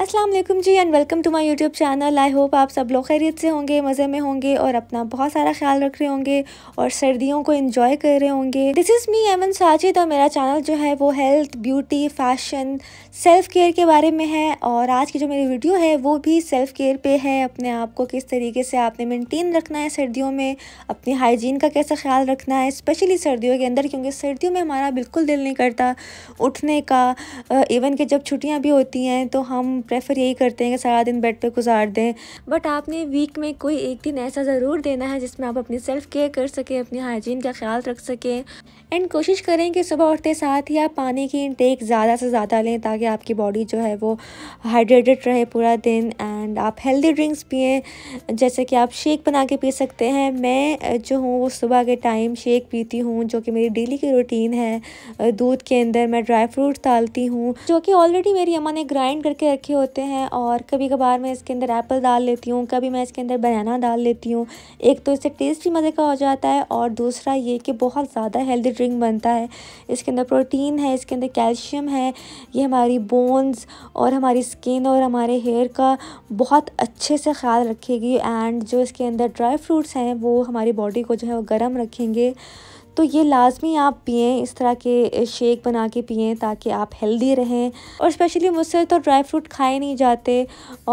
Aslam ji and welcome to my YouTube channel I hope आप सब लोग खैरियत से होंगे मज़े में होंगे और अपना बहुत सारा ख्याल रख रहे होंगे और सर्दियों को इन्जॉय कर रहे होंगे दिस इज़ मी एमन साजिद और मेरा चैनल जो है वो health beauty fashion self care के बारे में है और आज की जो मेरी वीडियो है वो भी सेल्फ़ केयर पर है अपने आप को किस तरीके से आपने मेनटेन रखना है सर्दियों में अपनी हाइजीन का कैसा ख्याल रखना है स्पेशली सर्दियों के अंदर क्योंकि सर्दियों में हमारा बिल्कुल दिल नहीं करता उठने का इवन के जब छुट्टियाँ भी होती हैं तो हम प्रेफर यही करते हैं कि सारा दिन बेड पे गुजार दें बट आपने वीक में कोई एक दिन ऐसा ज़रूर देना है जिसमें आप अपनी सेल्फ़ केयर कर सकें अपनी हाइजीन का ख्याल रख सकें एंड कोशिश करें कि सुबह उठते साथ ही आप पानी की इनटेक ज़्यादा से ज़्यादा लें ताकि आपकी बॉडी जो है वो हाइड्रेटेड रहे पूरा दिन एंड आप हेल्दी ड्रिंक्स पिए जैसे कि आप शेक बना के पी सकते हैं मैं जो हूँ वो सुबह के टाइम शेक पीती हूँ जो कि मेरी डेली की रूटीन है दूध के अंदर मैं ड्राई फ्रूट डालती हूँ जो कि ऑलरेडी मेरी अम्मा ने ग्राइंड करके रखे तीखे होते हैं और कभी कभार मैं इसके अंदर एप्पल डाल लेती हूँ कभी मैं इसके अंदर बनाना डाल लेती हूँ एक तो इससे टेस्ट ही मज़े का हो जाता है और दूसरा ये कि बहुत ज़्यादा हेल्दी ड्रिंक बनता है इसके अंदर प्रोटीन है इसके अंदर कैल्शियम है ये हमारी बोन्स और हमारी स्किन और हमारे हेयर का बहुत अच्छे से ख्याल रखेगी एंड जो इसके अंदर ड्राई फ्रूट्स हैं वो हमारी बॉडी को जो है वो गर्म रखेंगे तो ये लाजमी आप पिए इस तरह के शेक बना के पिए ताकि आप हेल्दी रहें और स्पेशली मुझसे तो ड्राई फ्रूट खाए नहीं जाते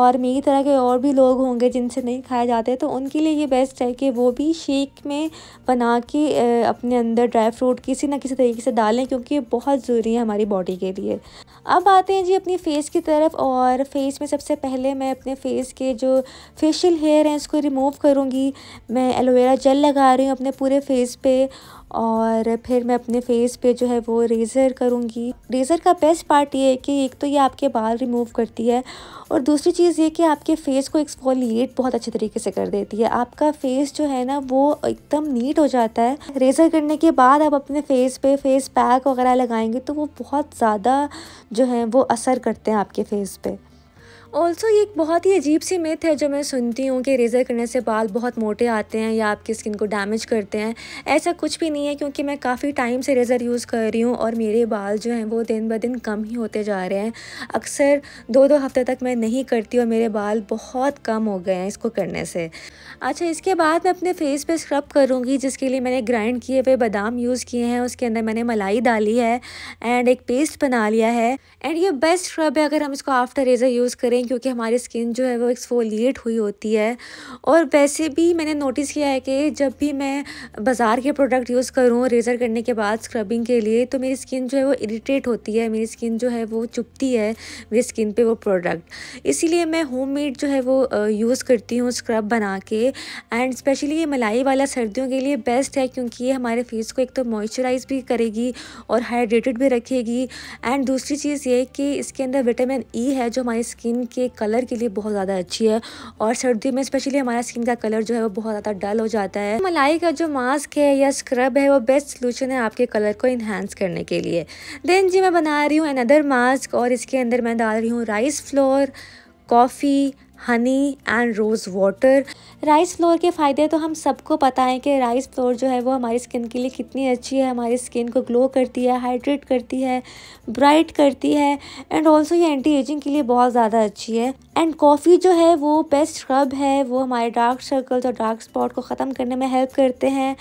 और मेरी तरह के और भी लोग होंगे जिनसे नहीं खाए जाते तो उनके लिए ये बेस्ट है कि वो भी शेक में बना के अपने अंदर ड्राई फ्रूट किसी ना किसी तरीके से डालें क्योंकि ये बहुत ज़रूरी है हमारी बॉडी के लिए अब आते हैं जी अपनी फ़ेस की तरफ और फेस में सबसे पहले मैं अपने फेस के जो फेशियल हेयर हैं उसको रिमूव करूँगी मैं एलोवेरा जेल लगा रही हूँ अपने पूरे फेस पे और फिर मैं अपने फेस पे जो है वो रेज़र करूँगी रेज़र का बेस्ट पार्ट ये है कि एक तो ये आपके बाल रिमूव करती है और दूसरी चीज़ ये कि आपके फेस को एक्सफोलिएट बहुत अच्छे तरीके से कर देती है आपका फेस जो है ना वो एकदम नीट हो जाता है रेज़र करने के बाद आप अपने फेस पे फेस पैक वगैरह लगाएंगे तो वो बहुत ज़्यादा जो है वो असर करते हैं आपके फेस पर ऑल्सो ये एक बहुत ही अजीब सी मिथ है जो मैं सुनती हूँ कि रेज़र करने से बाल बहुत मोटे आते हैं या आपकी स्किन को डैमेज करते हैं ऐसा कुछ भी नहीं है क्योंकि मैं काफ़ी टाइम से रेज़र यूज़ कर रही हूँ और मेरे बाल जो हैं वो दिन ब दिन कम ही होते जा रहे हैं अक्सर दो दो हफ्ते तक मैं नहीं करती और मेरे बाल बहुत कम हो गए हैं इसको करने से अच्छा इसके बाद मैं अपने फेस पे स्क्रब करूँगी जिसके लिए मैंने ग्राइंड किए हुए बादाम यूज़ किए हैं उसके अंदर मैंने मलाई डाली है एंड एक पेस्ट बना लिया है एंड ये बेस्ट स्क्रब है अगर हम इसको आफ्टर रेज़र यूज़ करें हैं क्योंकि हमारी स्किन जो है वो एक्सफोलिएट हुई होती है और वैसे भी मैंने नोटिस किया है कि जब भी मैं बाज़ार के प्रोडक्ट यूज़ करूँ रेज़र करने के बाद स्क्रबिंग के लिए तो मेरी स्किन जो है वो इरीटेट होती है मेरी स्किन जो है वो चुपती है मेरी स्किन पर वो प्रोडक्ट इसीलिए मैं होम मेड जो है वो यूज़ करती हूँ स्क्रब बना के एंड स्पेशली ये मलाई वाला सर्दियों के लिए बेस्ट है क्योंकि ये हमारे फेस को एक तो मॉइस्चराइज भी करेगी और हाइड्रेटेड भी रखेगी एंड दूसरी चीज़ ये कि इसके अंदर विटामिन ई e है जो हमारी स्किन के कलर के लिए बहुत ज़्यादा अच्छी है और सर्दी में स्पेशली हमारा स्किन का कलर जो है वो बहुत ज़्यादा डल हो जाता है मलाई का जो मास्क है या स्क्रब है वो बेस्ट सोल्यूशन है आपके कलर को इन्हेंस करने के लिए देन जी मैं बना रही हूँ अनदर मास्क और इसके अंदर मैं डाल रही हूँ rice flour coffee honey and rose water rice flour के फ़ायदे तो हम सबको पता है कि राइस फ्लोर जो है वो हमारी स्किन के लिए कितनी अच्छी है हमारी स्किन को ग्लो करती है हाइड्रेट करती है ब्राइट करती है एंड ऑल्सो ये एंटी एजिंग के लिए बहुत ज़्यादा अच्छी है एंड कॉफ़ी जो है वो बेस्ट स्क्रब है वो हमारे डार्क सर्कल्स और डार्क स्पॉट को ख़त्म करने में हेल्प करते हैं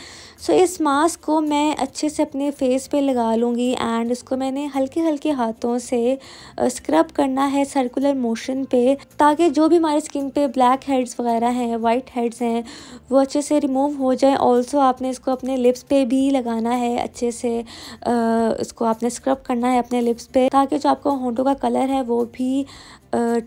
सो so, इस मास्क को मैं अच्छे से अपने फेस पे लगा लूँगी एंड इसको मैंने हल्के हल्के हाथों से स्क्रब करना है सर्कुलर मोशन पे ताकि जो भी हमारी स्किन पे ब्लैक हेड्स वगैरह हैं वाइट हेड्स हैं वो अच्छे से रिमूव हो जाए ऑल्सो आपने इसको अपने लिप्स पे भी लगाना है अच्छे से आ, इसको आपने स्क्रब करना है अपने लिप्स पे ताकि जो आपका होंठों का कलर है वो भी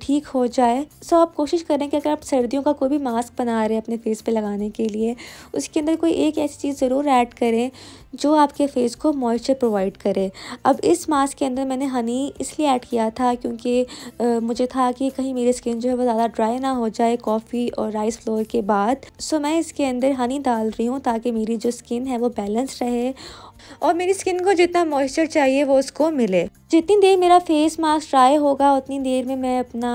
ठीक हो जाए सो आप कोशिश करें कि अगर आप सर्दियों का कोई भी मास्क बना रहे हैं अपने फेस पे लगाने के लिए उसके अंदर कोई एक ऐसी चीज़ ज़रूर ऐड करें जो आपके फेस को मॉइस्चर प्रोवाइड करे अब इस मास्क के अंदर मैंने हनी इसलिए ऐड किया था क्योंकि आ, मुझे था कि कहीं मेरी स्किन जो है वो ज़्यादा ड्राई ना हो जाए कॉफ़ी और राइस फ्लोर के बाद सो मैं इसके अंदर हनी डाल रही हूँ ताकि मेरी जो स्किन है वो बैलेंस रहे और मेरी स्किन को जितना मॉइस्चर चाहिए वो उसको मिले जितनी देर मेरा फेस मास्क ड्राई होगा उतनी देर में मैं अपना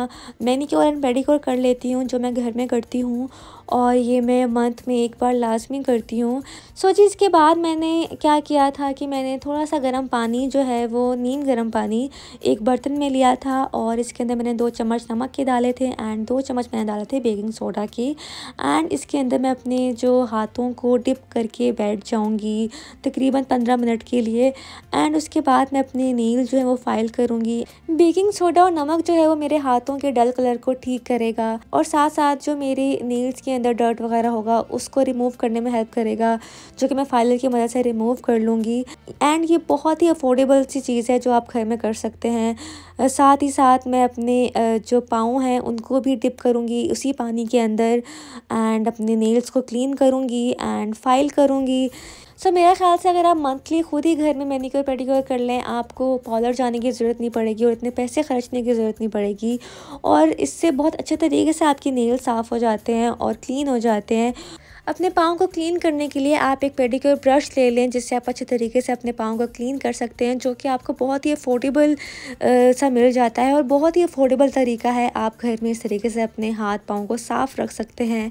मैनीक्योर एंड पेडिक्योर कर लेती हूँ जो मैं घर में करती हूँ और ये मैं मंथ में एक बार लाजमी करती हूँ सो जी इसके बाद मैंने क्या किया था कि मैंने थोड़ा सा गर्म पानी जो है वो नीम गर्म पानी एक बर्तन में लिया था और इसके अंदर मैंने दो चम्मच नमक के डाले थे एंड दो चम्मच मैंने डाले थे बेकिंग सोडा की एंड इसके अंदर मैं अपने जो हाथों को डिप करके बैठ जाऊँगी तकरीबन पंद्रह मिनट के लिए एंड उसके बाद मैं अपने नील जो है वो फाइल करूँगी बेकिंग सोडा और नमक जो है वो मेरे हाथों के डल कलर को ठीक करेगा और साथ साथ जो मेरे नील्स के अंदर डर्ट वगैरह होगा उसको रिमूव करने में हेल्प करेगा जो कि मैं फाइलर की मदद से रिमूव कर लूँगी एंड ये बहुत ही अफोर्डेबल सी चीज़ है जो आप घर में कर सकते हैं साथ ही साथ मैं अपने जो पाँव हैं उनको भी डिप करूँगी उसी पानी के अंदर एंड अपने नेल्स को क्लीन करूँगी एंड फाइल करूँगी सो मेरे मेरा ख्याल से अगर आप मंथली खुद ही घर में मैनिक्योर पेडिक्योर कर लें आपको पार्लर जाने की ज़रूरत नहीं पड़ेगी और इतने पैसे खर्चने की ज़रूरत नहीं पड़ेगी और इससे बहुत अच्छे तरीके से आपकी नेल साफ़ हो जाते हैं और क्लीन हो जाते हैं अपने पाँव को क्लीन करने के लिए आप एक पेडिक्योर ब्रश ले लें जिससे आप अच्छे तरीके से अपने पाँव को क्लीन कर सकते हैं जो कि आपको बहुत ही अफोर्डेबल सा मिल जाता है और बहुत ही अफोर्डेबल तरीका है आप घर में इस तरीके से अपने हाथ पाँव को साफ़ रख सकते हैं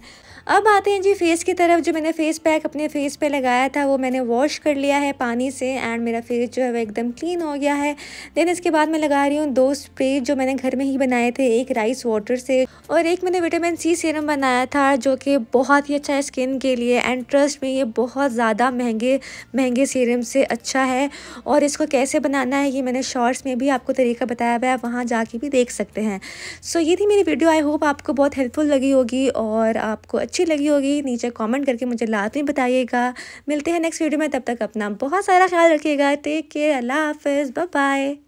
अब आते हैं जी फेस की तरफ जो मैंने फेस पैक अपने फेस पे लगाया था वो मैंने वॉश कर लिया है पानी से एंड मेरा फेस जो है वो एकदम क्लीन हो गया है देन इसके बाद मैं लगा रही हूँ दो स्प्रे जो मैंने घर में ही बनाए थे एक राइस वाटर से और एक मैंने विटामिन सी सीरम बनाया था जो कि बहुत ही अच्छा है स्किन के लिए एंड ट्रस्ट में ये बहुत ज़्यादा महंगे महंगे सीरम से अच्छा है और इसको कैसे बनाना है ये मैंने शॉर्ट्स में भी आपको तरीका बताया हुआ है वहाँ जाके भी देख सकते हैं सो so, ये थी मेरी वीडियो आई होप आपको बहुत हेल्पफुल लगी होगी और आपको अच्छी लगी होगी नीचे कॉमेंट करके मुझे लाजमी बताइएगा मिलते हैं नेक्स्ट वीडियो में तब तक अपना बहुत सारा ख्याल रखिएगा टेक केयर अल्लाह हाफिज़ बाय